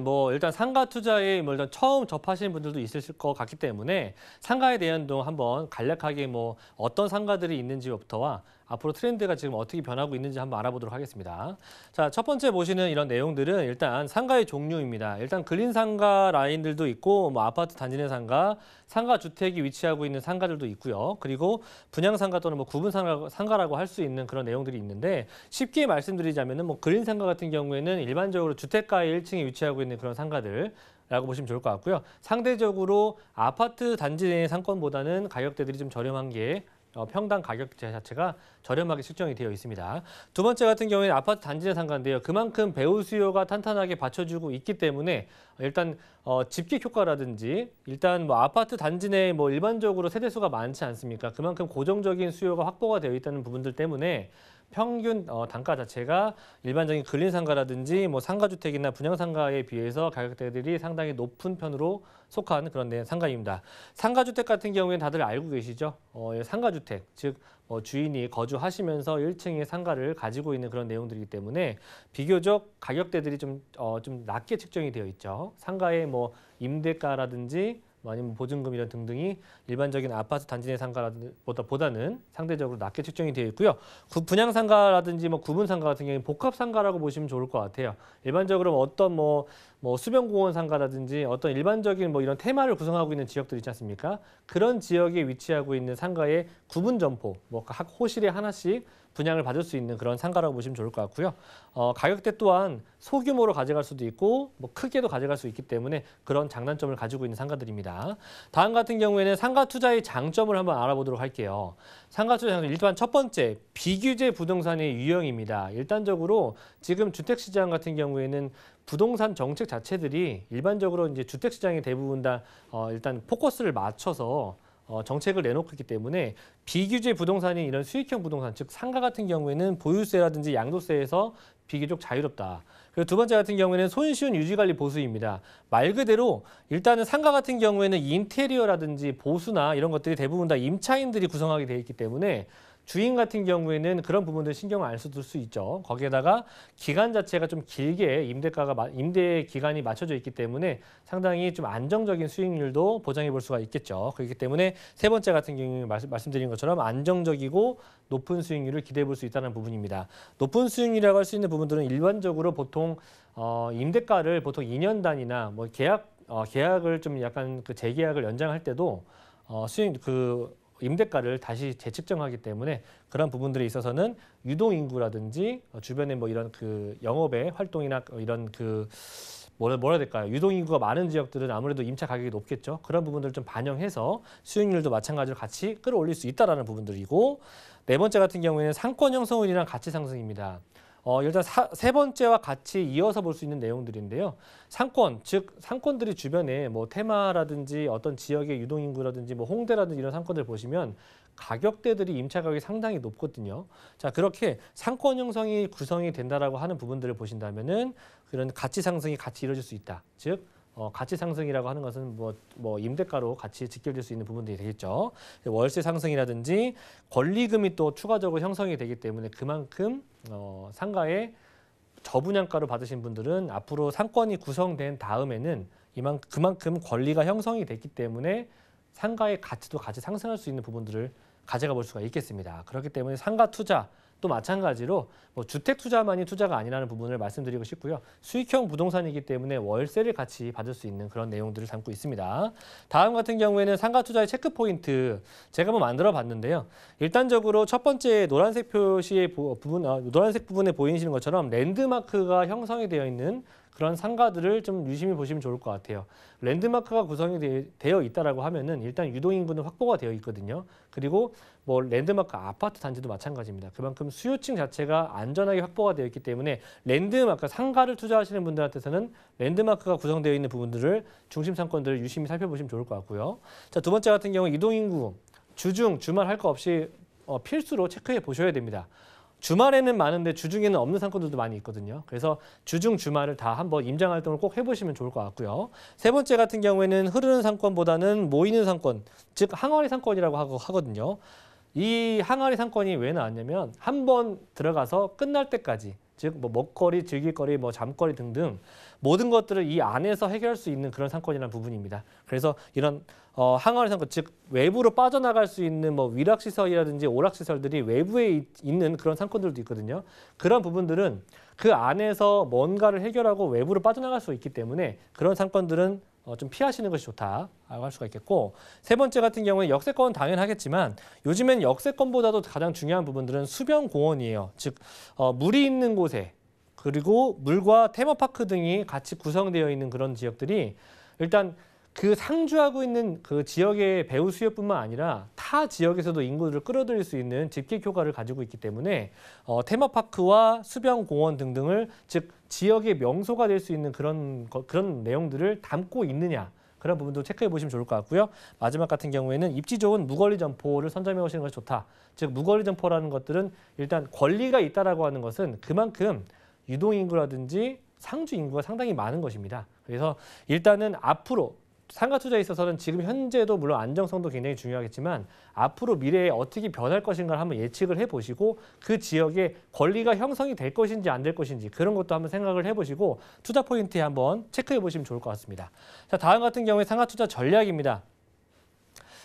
뭐 일단 상가 투자에 뭐 일단 처음 접하시는 분들도 있으실 것 같기 때문에 상가에 대한 동 한번 간략하게 뭐 어떤 상가들이 있는지부터와 앞으로 트렌드가 지금 어떻게 변하고 있는지 한번 알아보도록 하겠습니다. 자, 첫 번째 보시는 이런 내용들은 일단 상가의 종류입니다. 일단 근린 상가 라인들도 있고 뭐 아파트 단지 내 상가, 상가 주택이 위치하고 있는 상가들도 있고요. 그리고 분양 상가 또는 뭐 구분 상가, 라고 할 수 있는 그런 내용들이 있는데 쉽게 말씀드리자면은 뭐 그린 상가 같은 경우에는 일반적으로 주택가의 1층에 위치하고 있는 그런 상가들 라고 보시면 좋을 것 같고요. 상대적으로 아파트 단지 내 상권보다는 가격대들이 좀 저렴한 게 어, 평당 가격 자체가 저렴하게 측정이 되어 있습니다. 두 번째 같은 경우에는 아파트 단지에 상가인데요. 그만큼 배우 수요가 탄탄하게 받쳐주고 있기 때문에 일단 어, 집객 효과라든지 일단 뭐 아파트 단지 내에 뭐 일반적으로 세대수가 많지 않습니까? 그만큼 고정적인 수요가 확보가 되어 있다는 부분들 때문에 평균 어, 단가 자체가 일반적인 근린상가라든지 뭐 상가주택이나 분양상가에 비해서 가격대들이 상당히 높은 편으로 속한 그런 네, 상가입니다. 상가주택 같은 경우에는 다들 알고 계시죠? 어, 예, 상가주택, 즉 어, 주인이 거주하시면서 1층의 상가를 가지고 있는 그런 내용들이기 때문에 비교적 가격대들이 좀, 어, 좀 낮게 측정이 되어 있죠. 상가의 뭐 임대가라든지 아니면 보증금이나 등등이 일반적인 아파트 단지 내 상가보다 보다는 상대적으로 낮게 측정이 되어 있고요. 분양 상가라든지 뭐 구분 상가 같은 경우는 복합 상가라고 보시면 좋을 것 같아요. 일반적으로 뭐 어떤 뭐뭐 수변공원 상가라든지 어떤 일반적인 뭐 이런 테마를 구성하고 있는 지역들 있지 않습니까? 그런 지역에 위치하고 있는 상가의 구분 점포, 뭐 각 호실에 하나씩 분양을 받을 수 있는 그런 상가라고 보시면 좋을 것 같고요. 어, 가격대 또한 소규모로 가져갈 수도 있고 뭐 크게도 가져갈 수 있기 때문에 그런 장단점을 가지고 있는 상가들입니다. 다음 같은 경우에는 상가 투자의 장점을 한번 알아보도록 할게요. 상가 투자 장점 일단 첫 번째 비규제 부동산의 유형입니다. 일단적으로 지금 주택 시장 같은 경우에는 부동산 정책 자체들이 일반적으로 이제 주택 시장이 대부분 다 어, 일단 포커스를 맞춰서 어, 정책을 내놓기 때문에 비규제 부동산인 이런 수익형 부동산 즉 상가 같은 경우에는 보유세라든지 양도세에서 비교적 자유롭다. 그리고 두 번째 같은 경우에는 손쉬운 유지관리 보수입니다. 말 그대로 일단은 상가 같은 경우에는 인테리어라든지 보수나 이런 것들이 대부분 다 임차인들이 구성하게 되어 있기 때문에 주인 같은 경우에는 그런 부분들 신경을 안 써둘 수 있죠. 거기에다가 기간 자체가 좀 길게 임대가가 임대 기간이 맞춰져 있기 때문에 상당히 좀 안정적인 수익률도 보장해 볼 수가 있겠죠. 그렇기 때문에 세 번째 같은 경우에 말씀, 말씀드린 것처럼 안정적이고 높은 수익률을 기대해 볼 수 있다는 부분입니다. 높은 수익률이라고 할 수 있는 부분들은 일반적으로 보통 어, 임대가를 보통 2년 단위나 뭐 계약 어, 계약을 좀 약간 그 재계약을 연장할 때도 어, 수익 그 임대가를 다시 재측정하기 때문에 그런 부분들에 있어서는 유동 인구라든지 어, 주변에 뭐 이런 그 영업의 활동이나 이런 그 뭐라, 뭐라 해야 될까요? 유동 인구가 많은 지역들은 아무래도 임차 가격이 높겠죠. 그런 부분들을 좀 반영해서 수익률도 마찬가지로 같이 끌어올릴 수 있다라는 부분들이고 네 번째 같은 경우에는 상권 형성원이랑 가치 상승입니다. 어, 일단 사, 세 번째와 같이 이어서 볼 수 있는 내용들인데요. 상권, 즉 상권들이 주변에 뭐 테마라든지 어떤 지역의 유동인구라든지 뭐 홍대라든지 이런 상권들 보시면 가격대들이 임차 가격이 상당히 높거든요. 자 그렇게 상권 형성이 구성이 된다라고 하는 부분들을 보신다면은 그런 가치 상승이 같이 이루어질 수 있다. 즉 어, 가치 상승이라고 하는 것은 뭐, 뭐 임대가로 같이 직결될 수 있는 부분들이 되겠죠. 월세 상승이라든지 권리금이 또 추가적으로 형성이 되기 때문에 그만큼 어, 상가에 저분양가로 받으신 분들은 앞으로 상권이 구성된 다음에는 이만 그만큼 권리가 형성이 됐기 때문에 상가의 가치도 같이 상승할 수 있는 부분들을 가져가 볼 수가 있겠습니다. 그렇기 때문에 상가 투자 또 마찬가지로 뭐 주택 투자만이 투자가 아니라는 부분을 말씀드리고 싶고요. 수익형 부동산이기 때문에 월세를 같이 받을 수 있는 그런 내용들을 담고 있습니다. 다음 같은 경우에는 상가 투자의 체크 포인트 제가 한번 만들어 봤는데요. 일단적으로 첫 번째 노란색 표시의 부분, 아, 노란색 부분에 보이시는 것처럼 랜드마크가 형성이 되어 있는 그런 상가들을 좀 유심히 보시면 좋을 것 같아요. 랜드마크가 구성이 되, 어 있다라고 하면은 일단 유동 인구는 확보가 되어 있거든요. 그리고 뭐 랜드마크 아파트 단지도 마찬가지입니다. 그만큼 수요층 자체가 안전하게 확보가 되어 있기 때문에 랜드마크 상가를 투자하시는 분들한테서는 랜드마크가 구성되어 있는 부분들을 중심 상권들을 유심히 살펴보시면 좋을 것 같고요. 자, 두 번째 같은 경우 이동 인구 주중 주말 할 거 없이 어, 필수로 체크해 보셔야 됩니다. 주말에는 많은데 주중에는 없는 상권들도 많이 있거든요. 그래서 주중 주말을 다 한번 임장 활동을 꼭 해보시면 좋을 것 같고요. 세 번째 같은 경우에는 흐르는 상권보다는 모이는 상권, 즉 항아리 상권이라고 하거든요. 이 항아리 상권이 왜 나왔냐면 한 번 들어가서 끝날 때까지 즉뭐 먹거리, 즐길거리, 뭐 잠거리 등등 모든 것들을 이 안에서 해결할 수 있는 그런 상권이라는 부분입니다. 그래서 이런 어, 항아리 상권, 즉 외부로 빠져나갈 수 있는 뭐 위락시설이라든지 오락시설들이 외부에 있, 있는 그런 상권들도 있거든요. 그런 부분들은 그 안에서 뭔가를 해결하고 외부로 빠져나갈 수 있기 때문에 그런 상권들은 어, 좀 피하시는 것이 좋다라고 할 수가 있겠고 세 번째 같은 경우에 역세권은 당연하겠지만 요즘엔 역세권보다도 가장 중요한 부분들은 수변공원이에요. 즉 어, 물이 있는 곳에 그리고 물과 테마파크 등이 같이 구성되어 있는 그런 지역들이 일단 그 상주하고 있는 그 지역의 배우 수요뿐만 아니라 타 지역에서도 인구를 끌어들일 수 있는 집객 효과를 가지고 있기 때문에 어, 테마파크와 수변공원 등등을 즉 지역의 명소가 될 수 있는 그런 그런 내용들을 담고 있느냐 그런 부분도 체크해 보시면 좋을 것 같고요. 마지막 같은 경우에는 입지 좋은 무거리 점포를 선점해 오시는 것이 좋다. 즉 무거리 점포라는 것들은 일단 권리가 있다라고 하는 것은 그만큼 유동 인구라든지 상주 인구가 상당히 많은 것입니다. 그래서 일단은 앞으로 상가 투자에 있어서는 지금 현재도 물론 안정성도 굉장히 중요하겠지만 앞으로 미래에 어떻게 변할 것인가를 한번 예측을 해보시고 그 지역에 권리가 형성이 될 것인지 안 될 것인지 그런 것도 한번 생각을 해보시고 투자 포인트에 한번 체크해 보시면 좋을 것 같습니다. 자 다음 같은 경우에 상가 투자 전략입니다.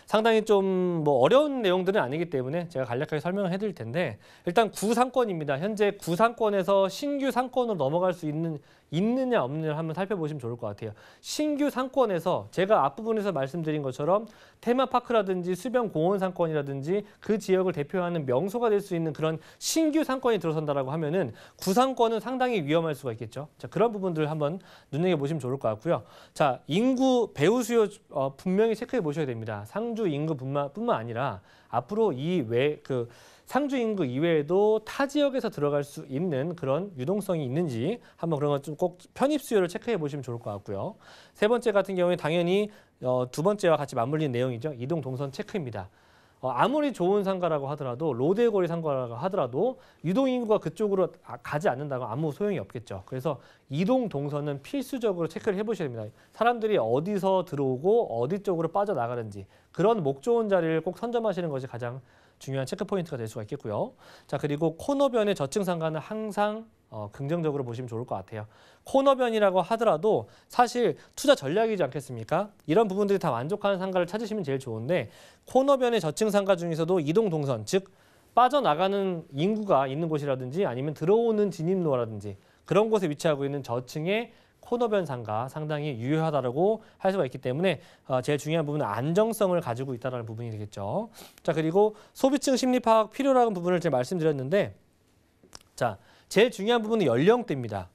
상당히 좀 뭐 어려운 내용들은 아니기 때문에 제가 간략하게 설명을 해드릴 텐데 일단 구상권입니다. 현재 구상권에서 신규 상권으로 넘어갈 수 있는 있느냐 없느냐 한번 살펴보시면 좋을 것 같아요. 신규 상권에서 제가 앞부분에서 말씀드린 것처럼 테마파크라든지 수변공원 상권이라든지 그 지역을 대표하는 명소가 될 수 있는 그런 신규 상권이 들어선다라고 하면은 구상권은 상당히 위험할 수가 있겠죠. 자, 그런 부분들을 한번 눈여겨 보시면 좋을 것 같고요. 자, 인구 배우 수요 어, 분명히 체크해 보셔야 됩니다. 상주 인구뿐만 뿐만 아니라 앞으로 이외그 상주 인구 이외에도 타 지역에서 들어갈 수 있는 그런 유동성이 있는지 한번 그런 것 좀 꼭 편입 수요를 체크해 보시면 좋을 것 같고요. 세 번째 같은 경우에 당연히 어, 두 번째와 같이 맞물린 내용이죠. 이동 동선 체크입니다. 어, 아무리 좋은 상가라고 하더라도 로데고리 상가라고 하더라도 유동 인구가 그쪽으로 아, 가지 않는다고 아무 소용이 없겠죠. 그래서 이동 동선은 필수적으로 체크를 해보셔야 됩니다. 사람들이 어디서 들어오고 어디 쪽으로 빠져나가는지 그런 목 좋은 자리를 꼭 선점하시는 것이 가장 중요한 체크포인트가 될 수가 있겠고요. 자 그리고 코너변의 저층 상가는 항상 어, 긍정적으로 보시면 좋을 것 같아요. 코너변이라고 하더라도 사실 투자 전략이지 않겠습니까? 이런 부분들이 다 만족하는 상가를 찾으시면 제일 좋은데 코너변의 저층 상가 중에서도 이동 동선, 즉 빠져나가는 인구가 있는 곳이라든지 아니면 들어오는 진입로라든지 그런 곳에 위치하고 있는 저층의 코너 변상과 상당히 유효하다고 할 수가 있기 때문에 어, 제일 중요한 부분은 안정성을 가지고 있다는 부분이 되겠죠. 자 그리고 소비층 심리 파악 필요라는 부분을 제가 말씀드렸는데 자 제일 중요한 부분은 연령대입니다.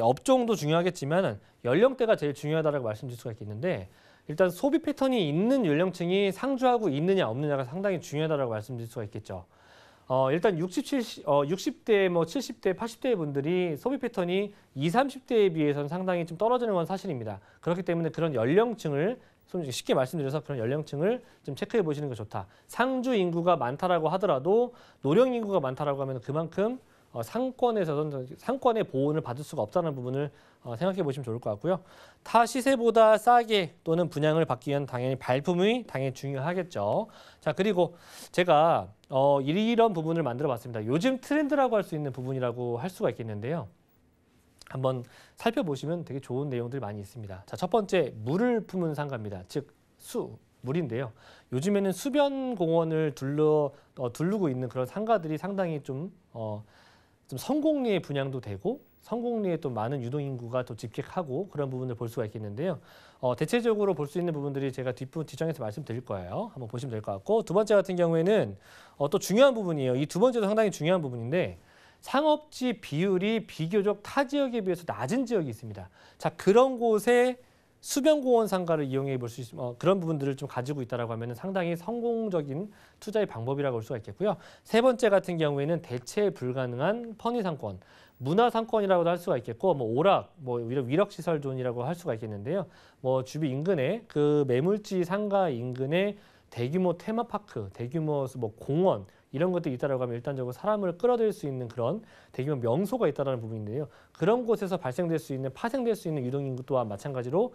업종도 중요하겠지만 연령대가 제일 중요하다고 말씀드릴 수가 있겠는데 일단 소비 패턴이 있는 연령층이 상주하고 있느냐 없느냐가 상당히 중요하다고 말씀드릴 수가 있겠죠. 어, 일단 60, 70, 어, 60대, 뭐 70대, 80대 분들이 소비 패턴이 20, 30대에 비해서는 상당히 좀 떨어지는 건 사실입니다. 그렇기 때문에 그런 연령층을 쉽게 말씀드려서 그런 연령층을 좀 체크해 보시는 게 좋다. 상주 인구가 많다라고 하더라도 노령 인구가 많다라고 하면 그만큼 어, 상권에서 상권의 보호를 받을 수가 없다는 부분을 어, 생각해 보시면 좋을 것 같고요. 타 시세보다 싸게 또는 분양을 받기 위한 당연히 발품이 당연히 중요하겠죠. 자 그리고 제가 어, 이런 부분을 만들어 봤습니다. 요즘 트렌드라고 할 수 있는 부분이라고 할 수가 있겠는데요. 한번 살펴보시면 되게 좋은 내용들이 많이 있습니다. 자, 첫 번째 물을 품은 상가입니다. 즉 수, 물인데요. 요즘에는 수변 공원을 둘러 어, 둘르고 있는 그런 상가들이 상당히 좀 어, 좀 성공리의 분양도 되고 성공리에 또 많은 유동 인구가 또 집객하고 그런 부분을 볼 수가 있겠는데요. 어, 대체적으로 볼 수 있는 부분들이 제가 뒷부 분 뒷장에서 말씀드릴 거예요. 한번 보시면 될 것 같고 두 번째 같은 경우에는 어, 또 중요한 부분이에요. 이 두 번째도 상당히 중요한 부분인데 상업지 비율이 비교적 타 지역에 비해서 낮은 지역이 있습니다. 자 그런 곳에 수변공원 상가를 이용해 볼 수 있는 어, 그런 부분들을 좀 가지고 있다라고 하면 상당히 성공적인 투자의 방법이라고 볼 수가 있겠고요. 세 번째 같은 경우에는 대체 불가능한 편의 상권, 문화 상권이라고도 할 수가 있겠고 뭐 오락, 뭐 위력 시설 존이라고 할 수가 있겠는데요. 뭐주비 인근에 그 매물지 상가 인근에 대규모 테마파크, 대규모 뭐 공원 이런 것들이 있다라고 하면 일단적으로 사람을 끌어들일 수 있는 그런 대규모 명소가 있다라는 부분인데요. 그런 곳에서 발생될 수 있는 파생될 수 있는 유동 인구 또한 마찬가지로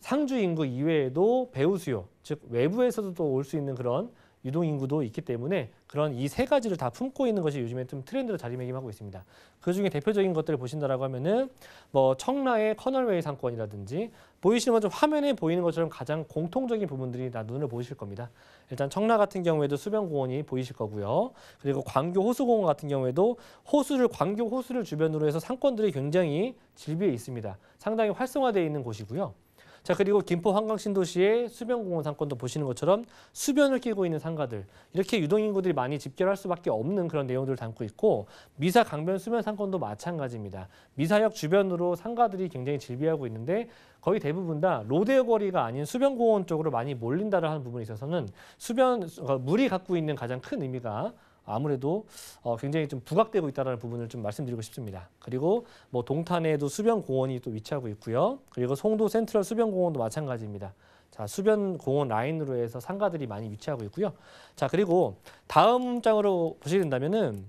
상주 인구 이외에도 배우 수요, 즉 외부에서도 또 올 수 있는 그런 유동 인구도 있기 때문에 그런 이 세 가지를 다 품고 있는 것이 요즘에 좀 트렌드로 자리매김하고 있습니다. 그 중에 대표적인 것들을 보신다라고 하면은 뭐 청라의 커널웨이 상권이라든지 보이시는 것처럼 화면에 보이는 것처럼 가장 공통적인 부분들이 나 눈을 보이실 겁니다. 일단 청라 같은 경우에도 수변공원이 보이실 거고요. 그리고 광교 호수공원 같은 경우에도 호수를 광교 호수를 주변으로 해서 상권들이 굉장히 질비해 있습니다. 상당히 활성화되어 있는 곳이고요. 자 그리고 김포 한강신도시의 수변공원 상권도 보시는 것처럼 수변을 끼고 있는 상가들 이렇게 유동인구들이 많이 집결할 수밖에 없는 그런 내용들을 담고 있고 미사 강변 수면 상권도 마찬가지입니다. 미사역 주변으로 상가들이 굉장히 질비하고 있는데 거의 대부분 다 로데오 거리가 아닌 수변공원 쪽으로 많이 몰린다라는 부분에 있어서는 수변 어, 물이 갖고 있는 가장 큰 의미가 아무래도 어, 굉장히 좀 부각되고 있다는 부분을 좀 말씀드리고 싶습니다. 그리고 뭐 동탄에도 수변공원이 또 위치하고 있고요. 그리고 송도 센트럴 수변공원도 마찬가지입니다. 자, 수변공원 라인으로 해서 상가들이 많이 위치하고 있고요. 자, 그리고 다음 장으로 보시게 된다면은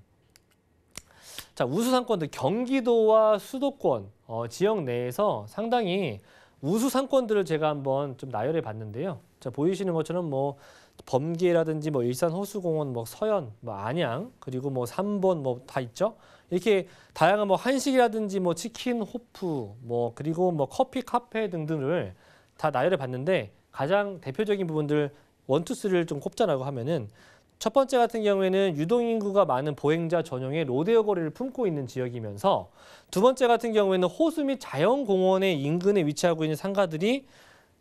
자, 우수상권들 경기도와 수도권 어, 지역 내에서 상당히 우수상권들을 제가 한번 좀 나열해 봤는데요. 자, 보이시는 것처럼 뭐 범계라든지 뭐 일산 호수공원 뭐 서현 뭐 안양 그리고 뭐 삼본 뭐다 있죠. 이렇게 다양한 뭐 한식이라든지 뭐 치킨 호프 뭐 그리고 뭐 커피 카페 등등을 다 나열해 봤는데 가장 대표적인 부분들 원투스를 좀 꼽자라고 하면은 첫 번째 같은 경우에는 유동인구가 많은 보행자 전용의 로데오 거리를 품고 있는 지역이면서 두 번째 같은 경우에는 호수 및 자연공원의 인근에 위치하고 있는 상가들이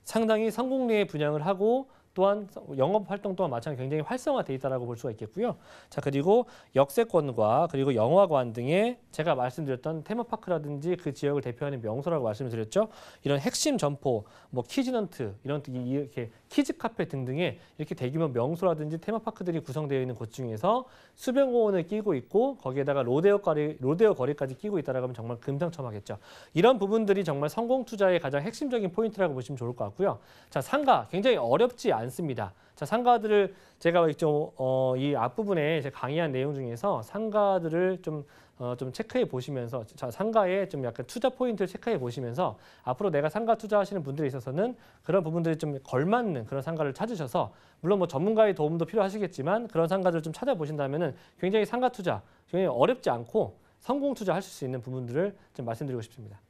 상당히 성공리에 분양을 하고 또한 영업 활동 또한 마찬가지 로 굉장히 활성화돼 있다라고 볼 수가 있겠고요. 자 그리고 역세권과 그리고 영화관 등의 제가 말씀드렸던 테마파크라든지 그 지역을 대표하는 명소라고 말씀드렸죠. 이런 핵심 점포, 뭐 키즈넌트 이런 이렇게 키즈 카페 등등의 이렇게 대규모 명소라든지 테마파크들이 구성되어 있는 곳 중에서 수변공원을 끼고 있고 거기에다가 로데오 거리 로데오 거리까지 끼고 있다라고 하면 정말 금상첨화겠죠. 이런 부분들이 정말 성공 투자의 가장 핵심적인 포인트라고 보시면 좋을 것 같고요. 자 상가 굉장히 어렵지 않. 않습니다. 자, 상가들을 제가 좀이 어, 앞부분에 제 강의한 내용 중에서 상가들을 좀 어, 좀 체크해 보시면서 자, 상가에 좀 약간 투자 포인트를 체크해 보시면서 앞으로 내가 상가 투자하시는 분들에 있어서는 그런 부분들이 좀 걸맞는 그런 상가를 찾으셔서 물론 뭐 전문가의 도움도 필요하시겠지만 그런 상가들을 좀 찾아보신다면은 굉장히 상가 투자 굉장히 어렵지 않고 성공 투자하수 있는 부분들을 좀 말씀드리고 싶습니다.